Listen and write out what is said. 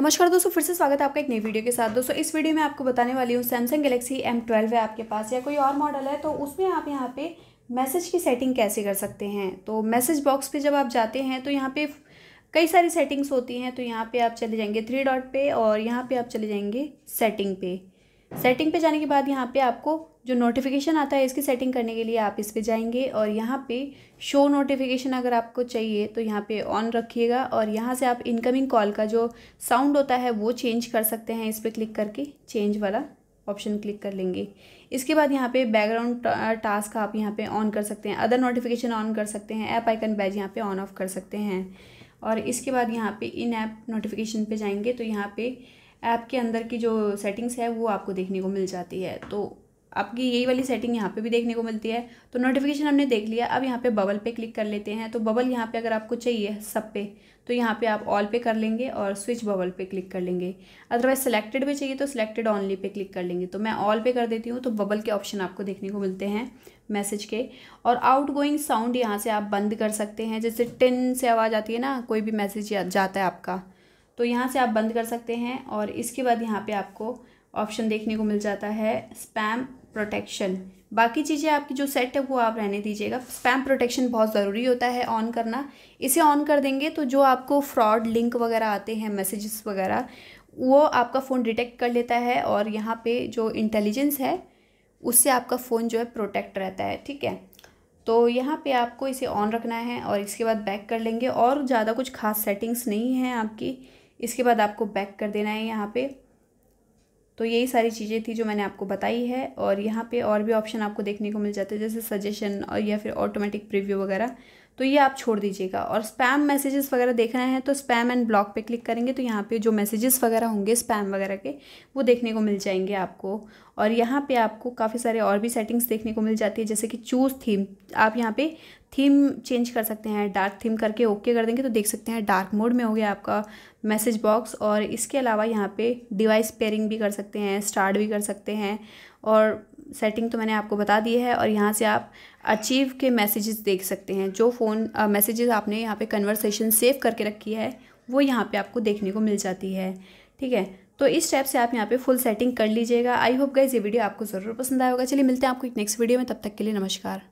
नमस्कार दोस्तों फिर से स्वागत है आपका एक नई वीडियो के साथ दोस्तों इस वीडियो में आपको बताने वाली हूँ सैमसंग गलेक्सी एम ट्वेल्व है आपके पास या कोई और मॉडल है तो उसमें आप यहाँ पे मैसेज की सेटिंग कैसे कर सकते हैं तो मैसेज बॉक्स पे जब आप जाते हैं तो यहाँ पे कई सारी सेटिंग्स होती हैं तो यहाँ पर आप चले जाएंगे थ्री डॉट पे और यहाँ पर आप चले जाएंगे सेटिंग पे सेटिंग पे जाने के बाद यहाँ पे आपको जो नोटिफिकेशन आता है इसकी सेटिंग करने के लिए आप इस पर जाएंगे और यहाँ पे शो नोटिफिकेशन अगर आपको चाहिए तो यहाँ पे ऑन रखिएगा और यहाँ से आप इनकमिंग कॉल का जो साउंड होता है वो चेंज कर सकते हैं इस पर क्लिक करके चेंज वाला ऑप्शन क्लिक कर लेंगे इसके बाद यहाँ पे बैकग्राउंड टास्क आप यहाँ पे ऑन कर सकते हैं अदर नोटिफिकेशन ऑन कर सकते हैं ऐप आइकन बैज यहाँ पे ऑन ऑफ कर सकते हैं और इसके बाद यहाँ पे इन ऐप नोटिफिकेशन पे जाएंगे तो यहाँ पे ऐप के अंदर की जो सेटिंग्स है वो आपको देखने को मिल जाती है तो आपकी यही वाली सेटिंग यहाँ पे भी देखने को मिलती है तो नोटिफिकेशन हमने देख लिया अब यहाँ पे बबल पे क्लिक कर लेते हैं तो बबल यहाँ पे अगर आपको चाहिए सब पे तो यहाँ पे आप ऑल पे कर लेंगे और स्विच बबल पे क्लिक कर लेंगे अदरवाइज सिलेक्टेड पे चाहिए तो सिलेक्टेड ऑनली पे क्लिक कर लेंगे तो मैं ऑल पे कर देती हूँ तो बबल के ऑप्शन आपको देखने को मिलते हैं मैसेज के और आउट गोइंग साउंड यहाँ से आप बंद कर सकते हैं जैसे टिन से आवाज़ आती है ना कोई भी मैसेज जाता है आपका तो यहाँ से आप बंद कर सकते हैं और इसके बाद यहाँ पे आपको ऑप्शन देखने को मिल जाता है स्पैम प्रोटेक्शन बाकी चीज़ें आपकी जो सेट है वो आप रहने दीजिएगा स्पैम प्रोटेक्शन बहुत ज़रूरी होता है ऑन करना इसे ऑन कर देंगे तो जो आपको फ्रॉड लिंक वगैरह आते हैं मैसेजेस वगैरह वो आपका फ़ोन डिटेक्ट कर लेता है और यहाँ पे जो इंटेलिजेंस है उससे आपका फ़ोन जो है प्रोटेक्ट रहता है ठीक है तो यहाँ पे आपको इसे ऑन रखना है और इसके बाद बैक कर लेंगे और ज़्यादा कुछ खास सेटिंग्स नहीं है आपकी इसके बाद आपको बैक कर देना है यहाँ पे तो यही सारी चीज़ें थी जो मैंने आपको बताई है और यहाँ पे और भी ऑप्शन आपको देखने को मिल जाते हैं जैसे सजेशन और या फिर ऑटोमेटिक प्रीव्यू वगैरह तो ये आप छोड़ दीजिएगा और स्पैम मैसेजेस वगैरह देखना है तो स्पैम एंड ब्लॉक पे क्लिक करेंगे तो यहाँ पे जो मैसेजेस वगैरह होंगे स्पैम वगैरह के वो देखने को मिल जाएंगे आपको और यहाँ पे आपको काफ़ी सारे और भी सेटिंग्स देखने को मिल जाती है जैसे कि चूज़ थीम आप यहाँ पे थीम चेंज कर सकते हैं डार्क थीम करके ओके कर देंगे तो देख सकते हैं डार्क मोड में हो गया आपका मैसेज बॉक्स और इसके अलावा यहाँ पे डिवाइस पेयरिंग भी कर सकते हैं स्टार्ट भी कर सकते हैं और सेटिंग तो मैंने आपको बता दी है और यहाँ से आप अचीव के मैसेजेस देख सकते हैं जो फ़ोन मैसेजेस आपने यहाँ पे कन्वर्सेशन सेव करके रखी है वो यहाँ पे आपको देखने को मिल जाती है ठीक है तो इस टाइप से आप यहाँ पे फुल सेटिंग कर लीजिएगा आई होप गाइज ये वीडियो आपको ज़रूर पसंद आएगा चलिए मिलते हैं आपको एक नेक्स्ट वीडियो में तब तक के लिए नमस्कार